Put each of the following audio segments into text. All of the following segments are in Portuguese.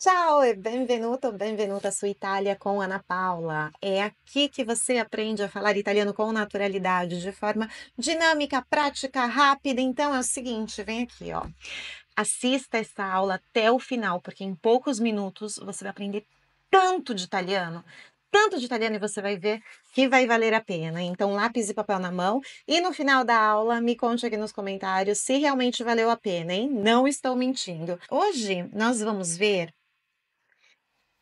Tchau e benvenuto, benvenuta à sua Itália com Ana Paula. É aqui que você aprende a falar italiano com naturalidade, de forma dinâmica, prática, rápida. Então é o seguinte, vem aqui, ó. Assista essa aula até o final, porque em poucos minutos você vai aprender tanto de italiano, tanto de italiano e você vai ver que vai valer a pena. Então, lápis e papel na mão. E no final da aula, me conte aqui nos comentários se realmente valeu a pena, hein? Não estou mentindo. Hoje nós vamos ver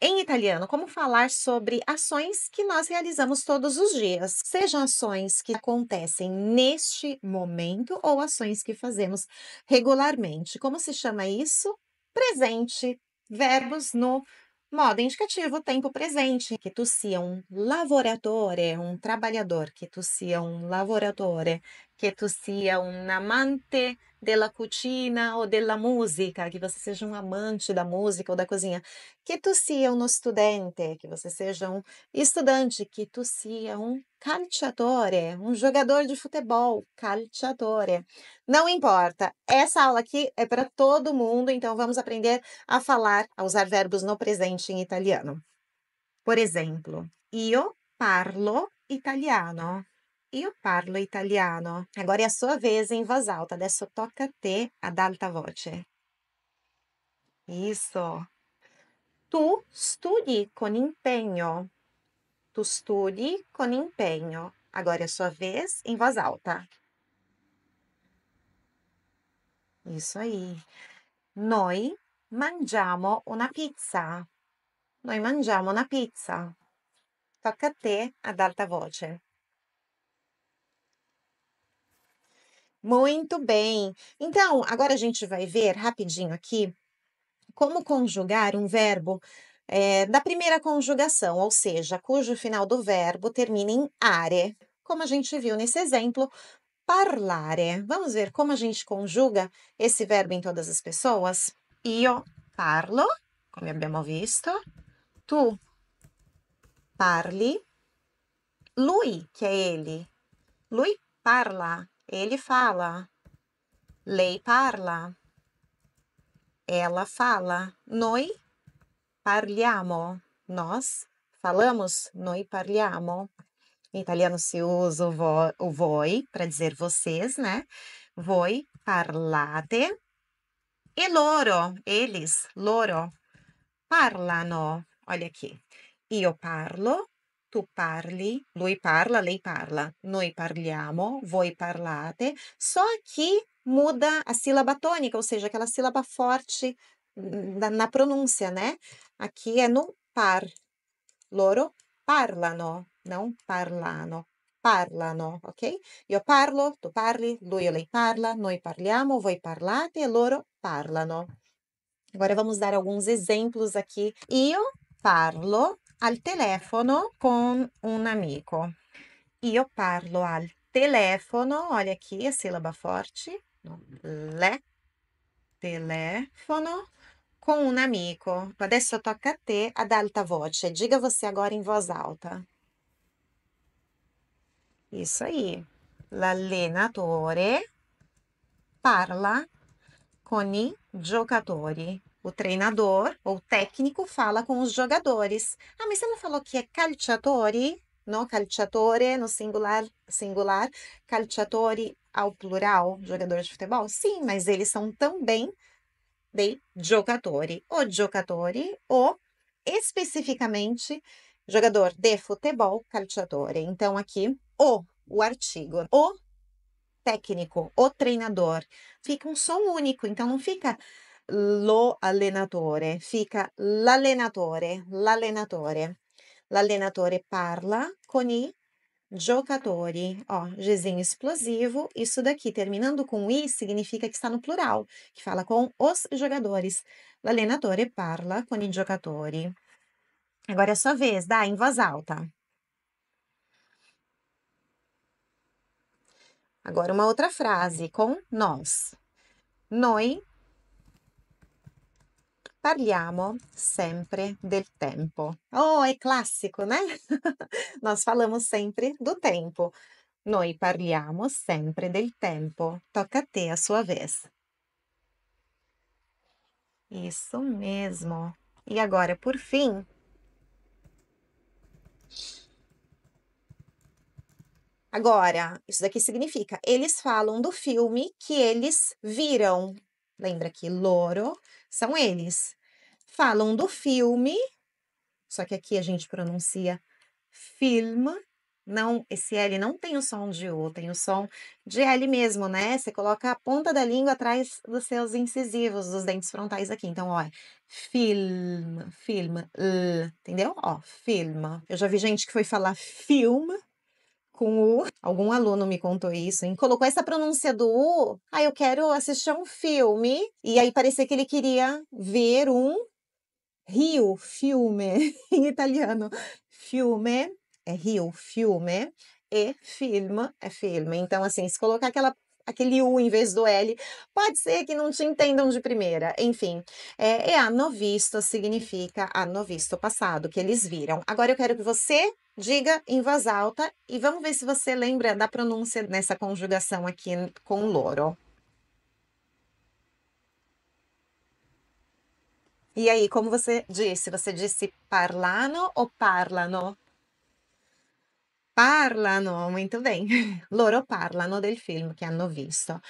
em italiano, como falar sobre ações que nós realizamos todos os dias, sejam ações que acontecem neste momento ou ações que fazemos regularmente. Como se chama isso? Presente. Verbos no modo indicativo, tempo presente. Que tu sia é um lavoratore, é um trabalhador. Que tu sia é um lavoratore que tu seja um amante della cucina ou della música, que você seja um amante da música ou da cozinha, que tu seja um estudante, que você seja um estudante, que tu seja um calciatore, um jogador de futebol, calciatore. Não importa, essa aula aqui é para todo mundo, então vamos aprender a falar, a usar verbos no presente em italiano. Por exemplo, io parlo italiano. Eu parlo italiano. Agora é a sua vez em voz alta. Adesso toca a te ad alta voce. Isso. Tu studi con impegno. Tu studi con impegno. Agora é a sua vez em voz alta. Isso aí. Noi mangiamo una pizza. Noi mangiamo una pizza. Tocca a te ad alta voce. Muito bem. Então, agora a gente vai ver rapidinho aqui como conjugar um verbo é, da primeira conjugação, ou seja, cujo final do verbo termina em are, como a gente viu nesse exemplo, parlare. Vamos ver como a gente conjuga esse verbo em todas as pessoas? Io parlo, como abbiamo visto. Tu parli. Lui, que é ele. Lui parla. Ele fala. Lei parla. Ela fala. Noi parliamo. Nós falamos. Noi parliamo. Em italiano se usa o, vo, o voi para dizer vocês, né? Voi parlate. E loro, eles, loro, parlano. Olha aqui. Io parlo, tu parli, lui parla, lei parla, noi parliamo, voi parlate, só que muda a sílaba tônica, ou seja, aquela sílaba forte hum, na, na pronúncia, né? Aqui é no par. Loro parlano, não parlano, parlano, ok? Eu parlo, tu parli, lui o lei parla, noi parliamo, voi parlate e loro parlano. Agora vamos dar alguns exemplos aqui. Io parlo, al telefono con un amico. Io parlo al telefono, olha aqui a sílaba forte, le, telefono, con un amico. Adesso tocca a te ad alta voce, diga você agora em voz alta. Isso aí. L'allenatore parla con i giocatori. O treinador ou técnico fala com os jogadores. Ah, mas você não falou que é calciatore, no calciatore, no singular, singular, calciatore ao plural, jogadores de futebol? Sim, mas eles são também de giocatori, o giocatori, ou especificamente jogador de futebol, calciatore. Então aqui o, o artigo, o técnico, o treinador. Fica um som único, então não fica lo allenatore, fica l'allenatore, l'allenatore. L'allenatore parla con i giocatori. Ó, Gzinho explosivo. Isso daqui, terminando com i, significa que está no plural, que fala com os jogadores. L'allenatore parla con i giocatori. Agora é a sua vez, dá em voz alta. Agora uma outra frase com nós. Noi parliamo sempre del tempo. Oh, é clássico, né? Nós falamos sempre do tempo. Noi parliamo sempre del tempo. Toca a te a sua vez. Isso mesmo. E agora, por fim, Agora, isso daqui significa eles falam do filme que eles viram Lembra que Loro são eles. Falam do filme, só que aqui a gente pronuncia film. Não, esse L não tem o som de U, tem o som de L mesmo, né? Você coloca a ponta da língua atrás dos seus incisivos, dos dentes frontais aqui. Então, ó, film, é film, l, entendeu? Ó, film. Eu já vi gente que foi falar filme com o U. Algum aluno me contou isso, hein? Colocou essa pronúncia do U. Ah, eu quero assistir um filme. E aí parecia que ele queria ver um rio, filme, em italiano. Filme é rio, filme. E filme é filme. Então, assim, se colocar aquela aquele U em vez do L, pode ser que não te entendam de primeira. Enfim, é, é ano visto significa a visto passado, que eles viram. Agora eu quero que você diga em voz alta e vamos ver se você lembra da pronúncia nessa conjugação aqui com loro. E aí, como você disse? Você disse parlano ou parlano? parlano muito bem. Loro parlano del filme que hanno visto.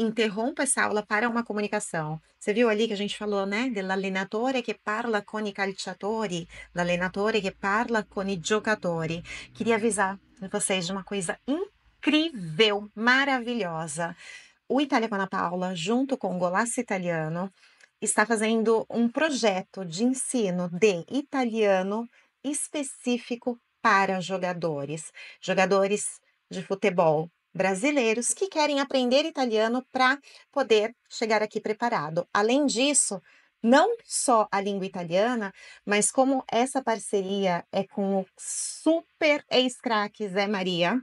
Interrompa essa aula para uma comunicação. Você viu ali que a gente falou, né? Dell'allenatore che parla con i calciatori, l'allenatore che parla con i giocatori. Queria avisar vocês de uma coisa incrível, maravilhosa. O Itália com a Paula, junto com o Golaço Italiano, está fazendo um projeto de ensino de italiano específico para jogadores, jogadores de futebol brasileiros que querem aprender italiano para poder chegar aqui preparado. Além disso, não só a língua italiana, mas como essa parceria é com o super ex-craque Zé Maria,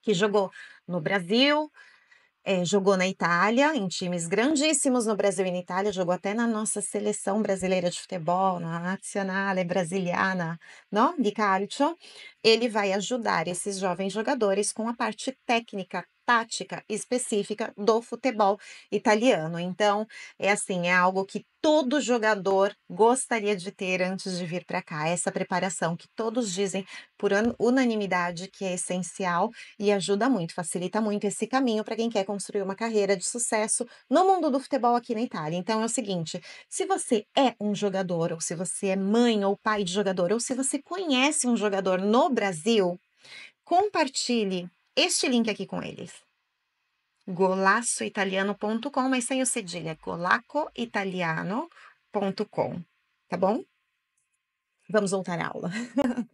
que jogou no Brasil, é, jogou na Itália, em times grandíssimos no Brasil e na Itália, jogou até na nossa seleção brasileira de futebol, na nacional Brasiliana no, de Calcio. Ele vai ajudar esses jovens jogadores com a parte técnica tática específica do futebol italiano. Então, é assim, é algo que todo jogador gostaria de ter antes de vir para cá, essa preparação que todos dizem por unanimidade que é essencial e ajuda muito, facilita muito esse caminho para quem quer construir uma carreira de sucesso no mundo do futebol aqui na Itália. Então é o seguinte, se você é um jogador ou se você é mãe ou pai de jogador ou se você conhece um jogador no Brasil, compartilhe este link aqui com eles. golaçoitaliano.com, mas sem o cedilha, né? golacoitaliano.com, tá bom? Vamos voltar à aula.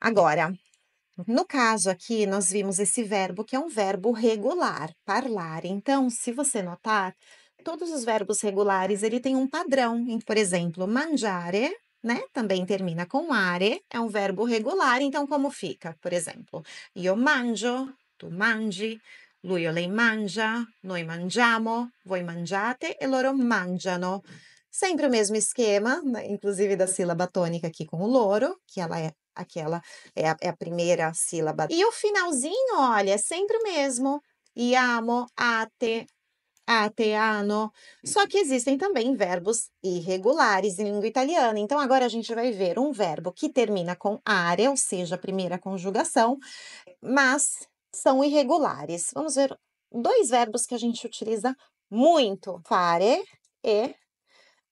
Agora, no caso aqui, nós vimos esse verbo que é um verbo regular, parlar. Então, se você notar, todos os verbos regulares, ele tem um padrão. Por exemplo, mangiare né? Também termina com are, é um verbo regular, então como fica? Por exemplo, io mangio, tu mangi, lui o lei mangia, noi mangiamo, voi mangiate e loro mangiano. Sempre o mesmo esquema, né? inclusive da sílaba tônica aqui com o loro, que ela é aquela é a, é a primeira sílaba. E o finalzinho, olha, é sempre o mesmo. Iamo, ate, ateano. Ah, Só que existem também verbos irregulares em língua italiana. Então agora a gente vai ver um verbo que termina com are, ou seja, a primeira conjugação, mas são irregulares. Vamos ver dois verbos que a gente utiliza muito: fare e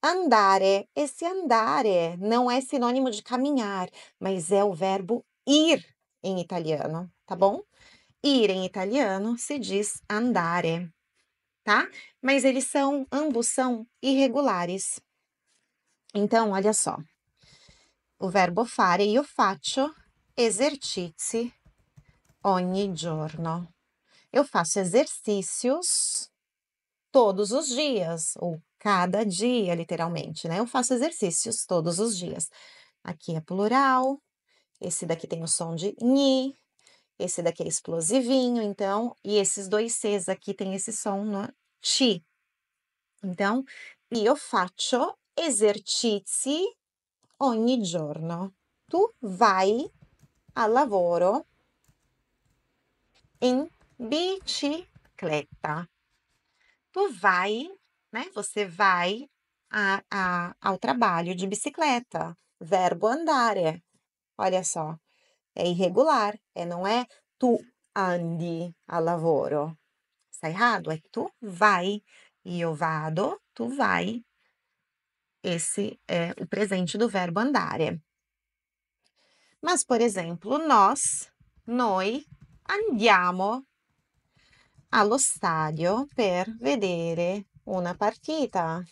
andare. Esse andare não é sinônimo de caminhar, mas é o verbo ir em italiano, tá bom? Ir em italiano se diz andare tá? Mas eles são, ambos são irregulares. Então, olha só. O verbo fare, io faccio esercizi ogni giorno. Eu faço exercícios todos os dias, ou cada dia, literalmente, né? Eu faço exercícios todos os dias. Aqui é plural, esse daqui tem o som de ni, esse daqui é explosivinho, então, e esses dois Cs aqui tem esse som no ti. Então, io faccio esercizi ogni giorno. Tu vai a lavoro in bicicletta. Tu vai, né? Você vai a, a, ao trabalho de bicicleta. Verbo andare. Olha só é irregular, é, não é tu andi a lavoro. Está errado, é tu vai. Io vado, tu vai. Esse é o presente do verbo andare. Mas, por exemplo, nós, noi, andiamo allo stadio per vedere una partita.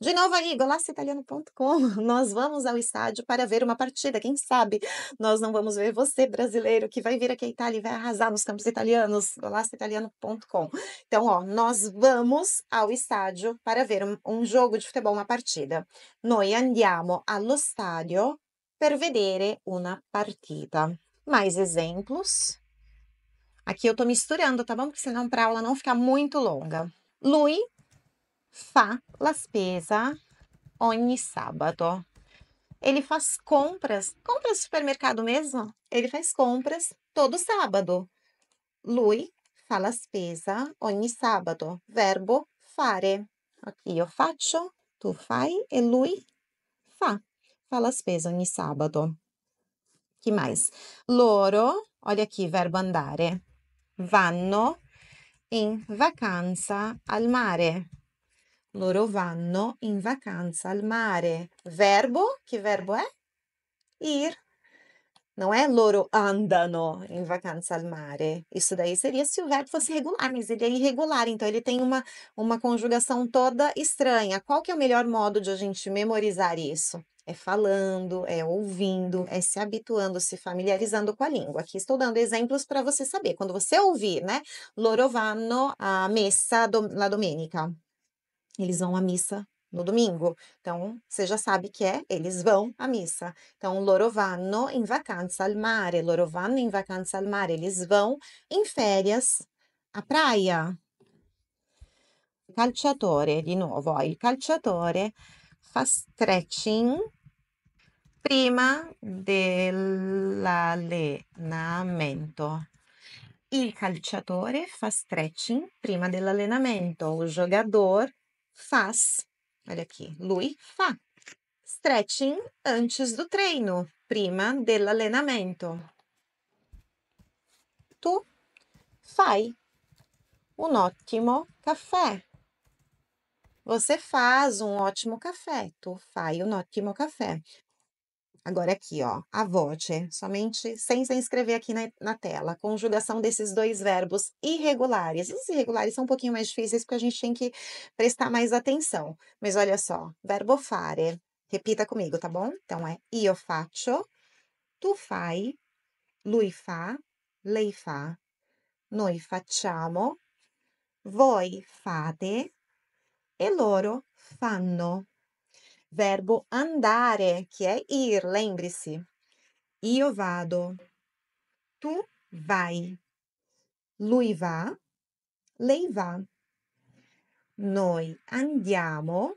De novo aí, golaçoitaliano.com. Nós vamos ao estádio para ver uma partida, quem sabe? Nós não vamos ver você, brasileiro, que vai vir aqui à Itália e vai arrasar nos campos italianos. golaçoitaliano.com. Então, ó, nós vamos ao estádio para ver um, um jogo de futebol, uma partida. Noi andiamo allo stadio per vedere una partita. Mais exemplos. Aqui eu estou misturando, tá bom? Porque senão para aula não ficar muito longa. Lui fa la spesa ogni sabato. Ele faz compras, compras de supermercado mesmo? Ele faz compras todo sábado. Lui fa la spesa ogni sabato. Verbo fare. Aqui eu faccio, tu fai e lui fa. Fa la spesa ogni sabato. Que mais? Loro, olha aqui, verbo andare. Vanno in vacanza al mare. Loro vanno in vacanza al mare. Verbo, que verbo é? Ir. Não é loro andano em vacanza al mare. Isso daí seria se o verbo fosse regular, mas né? ele é irregular, então ele tem uma, uma conjugação toda estranha. Qual que é o melhor modo de a gente memorizar isso? É falando, é ouvindo, é se habituando, se familiarizando com a língua. Aqui estou dando exemplos para você saber. Quando você ouvir, né? Loro vanno a messa do, la domenica eles vão à missa no domingo. Então, você já sabe que é, eles vão à missa. Então, loro vanno in vacanza al mare, loro vanno in vacanza al mare, eles vão em férias à praia. Calciatore, di nuovo, il calciatore fa stretching prima dell'allenamento. Il calciatore fa stretching prima dell'allenamento. O jogador faz, olha aqui, lui fa. Stretching antes do treino, prima dell'allenamento. Tu fai um ótimo café. Você faz um ótimo café. Tu fai um ótimo café. Agora aqui, ó, a voce, somente sem, se escrever aqui na, na tela, conjugação desses dois verbos irregulares. Os irregulares são um pouquinho mais difíceis porque a gente tem que prestar mais atenção. Mas olha só, verbo fare, repita comigo, tá bom? Então é io faccio, tu fai, lui fa, lei fa, noi facciamo, voi fate e loro fanno. verbo andare, che é ir, lembre-se. Io vado. Tu vai. Lui va. Lei va. Noi andiamo.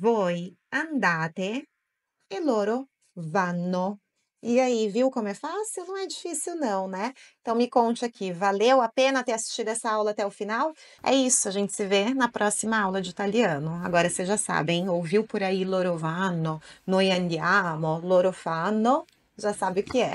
Voi andate. E loro vanno. E aí, viu como é fácil? Não é difícil não, né? Então me conte aqui, valeu a pena ter assistido essa aula até o final? É isso, a gente se vê na próxima aula de italiano. Agora vocês já sabem, ouviu por aí lorovano, noi andiamo, loro fanno, já sabe o que é.